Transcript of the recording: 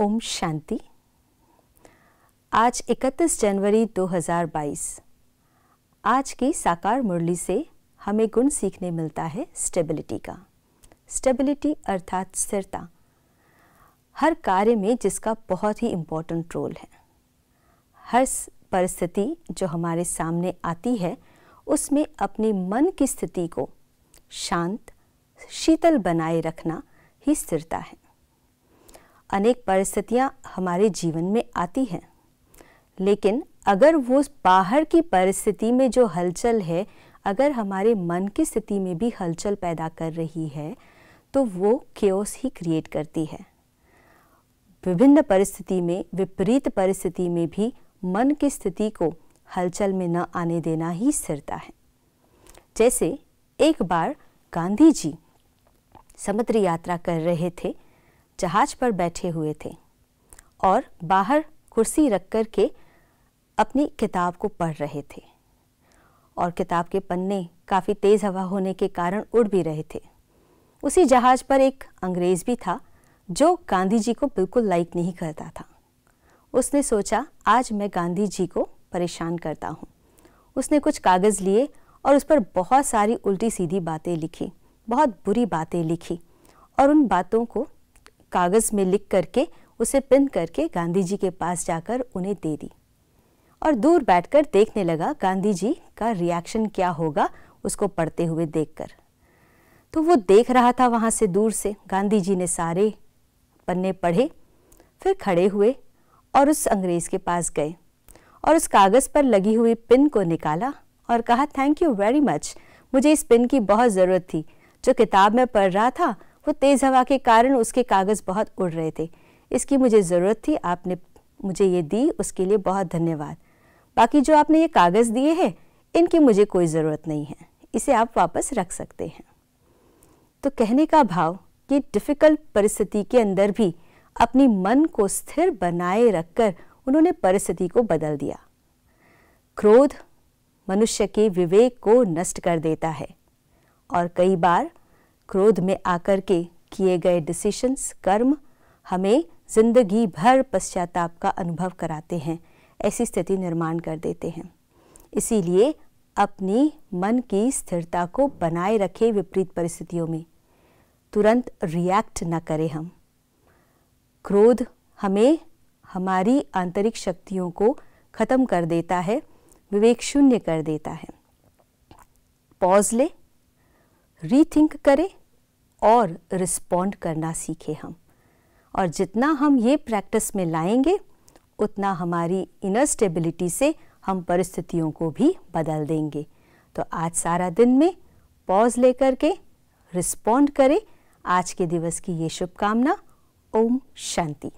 ओम शांति आज 31 जनवरी 2022 आज की साकार मुरली से हमें गुण सीखने मिलता है स्टेबिलिटी का स्टेबिलिटी अर्थात स्थिरता हर कार्य में जिसका बहुत ही इम्पोर्टेंट रोल है हर परिस्थिति जो हमारे सामने आती है उसमें अपने मन की स्थिति को शांत शीतल बनाए रखना ही स्थिरता है अनेक परिस्थितियाँ हमारे जीवन में आती हैं लेकिन अगर वो बाहर की परिस्थिति में जो हलचल है अगर हमारे मन की स्थिति में भी हलचल पैदा कर रही है तो वो क्योस ही क्रिएट करती है विभिन्न परिस्थिति में विपरीत परिस्थिति में भी मन की स्थिति को हलचल में न आने देना ही स्थिरता है जैसे एक बार गांधी जी समुद्र यात्रा कर रहे थे जहाज पर बैठे हुए थे और बाहर कुर्सी रख कर के अपनी किताब को पढ़ रहे थे और किताब के पन्ने काफ़ी तेज़ हवा होने के कारण उड़ भी रहे थे उसी जहाज़ पर एक अंग्रेज़ भी था जो गांधी जी को बिल्कुल लाइक नहीं करता था उसने सोचा आज मैं गांधी जी को परेशान करता हूँ उसने कुछ कागज़ लिए और उस पर बहुत सारी उल्टी सीधी बातें लिखी बहुत बुरी बातें लिखी और उन बातों को कागज़ में लिख करके उसे पिन करके गांधी जी के पास जाकर उन्हें दे दी और दूर बैठकर देखने लगा गांधी जी का रिएक्शन क्या होगा उसको पढ़ते हुए देखकर तो वो देख रहा था वहाँ से दूर से गांधी जी ने सारे पन्ने पढ़े फिर खड़े हुए और उस अंग्रेज़ के पास गए और उस कागज़ पर लगी हुई पिन को निकाला और कहा थैंक यू वेरी मच मुझे इस पिन की बहुत ज़रूरत थी जो किताब में पढ़ रहा था वो तेज़ हवा के कारण उसके कागज़ बहुत उड़ रहे थे इसकी मुझे ज़रूरत थी आपने मुझे ये दी उसके लिए बहुत धन्यवाद बाकी जो आपने ये कागज़ दिए हैं इनकी मुझे कोई ज़रूरत नहीं है इसे आप वापस रख सकते हैं तो कहने का भाव कि डिफ़िकल्ट परिस्थिति के अंदर भी अपनी मन को स्थिर बनाए रखकर उन्होंने परिस्थिति को बदल दिया क्रोध मनुष्य के विवेक को नष्ट कर देता है और कई बार क्रोध में आकर के किए गए डिसीशंस कर्म हमें जिंदगी भर पश्चाताप का अनुभव कराते हैं ऐसी स्थिति निर्माण कर देते हैं इसीलिए अपनी मन की स्थिरता को बनाए रखें विपरीत परिस्थितियों में तुरंत रिएक्ट न करें हम क्रोध हमें हमारी आंतरिक शक्तियों को ख़त्म कर देता है विवेक शून्य कर देता है पॉज ले रीथिंक करें और रिस्पॉन्ड करना सीखें हम और जितना हम ये प्रैक्टिस में लाएंगे उतना हमारी इनर स्टेबिलिटी से हम परिस्थितियों को भी बदल देंगे तो आज सारा दिन में पॉज लेकर के रिस्पॉन्ड करें आज के दिवस की ये शुभकामना ओम शांति